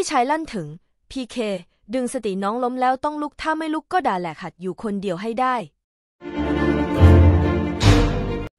พี่ชายลั่นถึง พีเค ดึงสติน้องล้มแล้วต้องลุกถ้าไม่ลุกก็ด่าแหลกหัดอยู่คนเดียวให้ได้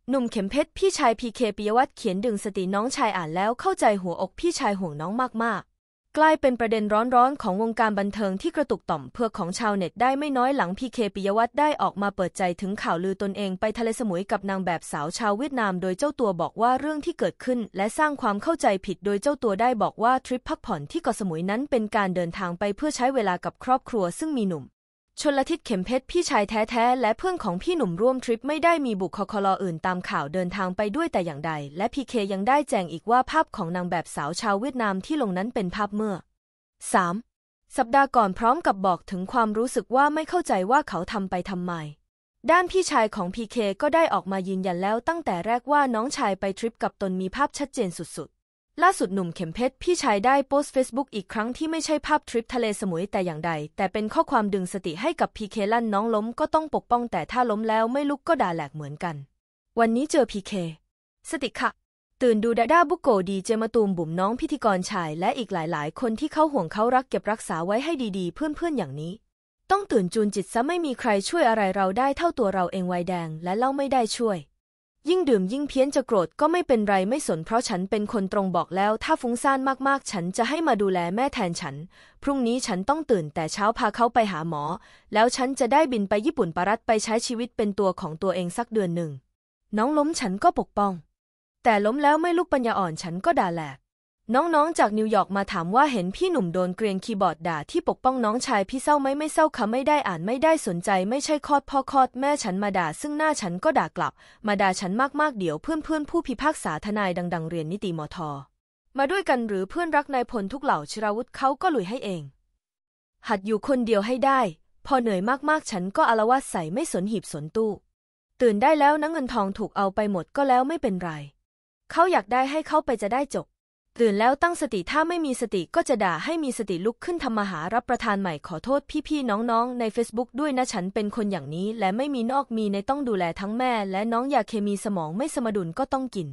หนุ่มเข็มเพชร พี่ชายพีเคปิยวัฒน์เขียนดึงสติน้องชายอ่านแล้วเข้าใจหัวอกพี่ชายห่วงน้องมาก ๆกลายเป็นประเด็นร้อนๆของวงการบันเทิงที่กระตุกต่อมเพื่อของชาวเน็ตได้ไม่น้อยหลังพีเคปิยวัตรได้ออกมาเปิดใจถึงข่าวลือตนเองไปทะเลสมุยกับนางแบบสาวชาวเวียดนามโดยเจ้าตัวบอกว่าเรื่องที่เกิดขึ้น และสร้างความเข้าใจผิดโดยเจ้าตัวได้บอกว่าทริปพักผ่อนที่เกาะสมุยนั้นเป็นการเดินทางไปเพื่อใช้เวลากับครอบครัวซึ่งมีหนุ่มชนละทิศเข็มเพชรพี่ชายแท้ ๆ และเพื่อนของพี่หนุ่มร่วมทริปไม่ได้มีบุคคลอื่นตามข่าวเดินทางไปด้วยแต่อย่างใด และพีเคยังได้แจ้งอีกว่าภาพของนางแบบสาวชาวเวียดนามที่ลงนั้นเป็นภาพเมื่อ 3. สัปดาห์ก่อนพร้อมกับบอกถึงความรู้สึกว่าไม่เข้าใจว่าเขาทำไปทำไม ด้านพี่ชายของพีเคก็ได้ออกมายืนยันแล้วตั้งแต่แรกว่าน้องชายไปทริปกับตนมีภาพชัดเจนสุดล่าสุดหนุ่มเข็มเพชร พี่ชายได้โพสต์เฟซบุ๊กอีกครั้งที่ไม่ใช่ภาพทริปทะเลสมุยแต่อย่างใด แต่เป็นข้อความดึงสติให้กับพีเคลั่นน้องล้มก็ต้องปกป้องแต่ถ้าล้มแล้วไม่ลุกก็ด่าแหลกเหมือนกัน วันนี้เจอพีเคสติค่ะ ตื่นดูดาด้าบุโกดีเจมาตูมบุ๋มน้องพิธีกรชาย และอีกหลายๆ คนที่เขาห่วงเขารักเก็บรักษาไว้ให้ดีๆ เพื่อนๆอย่างนี้ ต้องตื่นจูนจิตซะไม่มีใครช่วยอะไรเราได้เท่าตัวเราเองวัยแดง และเล่าไม่ได้ช่วยยิ่งดื่มยิ่งเพี้ยนจะโกรธก็ไม่เป็นไรไม่สนเพราะฉันเป็นคนตรงบอกแล้ว ถ้าฟุ้งซ่านมากๆ ฉันจะให้มาดูแลแม่แทนฉัน พรุ่งนี้ฉันต้องตื่นแต่เช้าพาเขาไปหาหมอ แล้วฉันจะได้บินไปญี่ปุ่นปรัตไปใช้ชีวิตเป็นตัวของตัวเองสักเดือนหนึ่ง น้องล้มฉันก็ปกป้อง แต่ล้มแล้วไม่ลุกปัญญาอ่อนฉันก็ด่าแหลกน้อง ๆ จากนิวยอร์กมาถามว่าเห็นพี่หนุ่มโดนเกรียนคีย์บอร์ดด่าที่ปกป้องน้องชายพี่เศร้าไหมไม่เศร้าคะไม่ได้อ่านไม่ได้สนใจไม่ใช่คอดพ่อคอดแม่ฉันมาด่า ซึ่งหน้าฉันก็ด่ากลับ มาด่าฉันมาก ๆ เดี๋ยวเพื่อน ๆ ผู้พิพากษาทนายดัง ๆ เรียนนิติมทมาด้วยกันหรือเพื่อนรักนายพลทุกเหล่าชราวุธเขาก็หลุยให้เอง หัดอยู่คนเดียวให้ได้ พอเหนื่อยมากๆฉันก็อารวาสใส่ไม่สนหีบสนตู้ ตื่นได้แล้วนะเงินทองถูกเอาไปหมดก็แล้วไม่เป็นไรเขาอยากได้ให้เขาไปจะได้จบตื่นแล้วตั้งสติถ้าไม่มีสติก็จะด่าให้มีสติลุกขึ้นทำมาหารับประทานใหม่ ขอโทษพี่ ๆ น้อง ๆใน Facebook ด้วยนะฉันเป็นคนอย่างนี้และไม่มีนอกมีในต้องดูแลทั้งแม่ และน้องยาเคมีสมองไม่สมดุลก็ต้องกิน